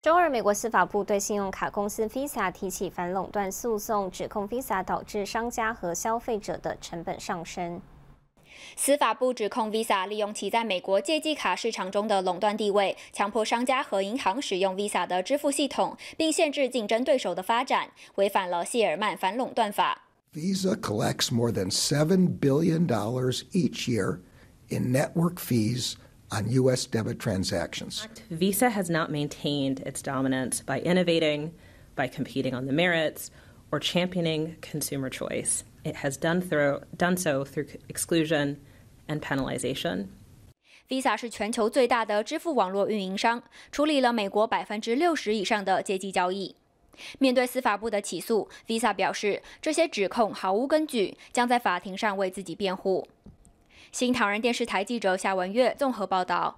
周二，美国司法部对信用卡公司 Visa 提起反垄断诉讼，指控 Visa 导致商家和消费者的成本上升。司法部指控 Visa 利用其在美国借记卡市场中的垄断地位，强迫商家和银行使用 Visa 的支付系统，并限制竞争对手的发展，违反了谢尔曼反垄断法。Visa collects more than seven billion dollars each year in network fees. on U.S. debit transactions. Visa has not maintained its dominance by innovating, by competing on the merits, or championing consumer choice. It has done, through, done so through exclusion and penalization. Visa 是全球最大的支付网络运营商，处理了美国百分之六十以上的阶级交易。面对司法部的起诉，Visa 表示这些指控毫无根据，将在法庭上为自己辩护。新唐人电视台记者夏文月综合报道。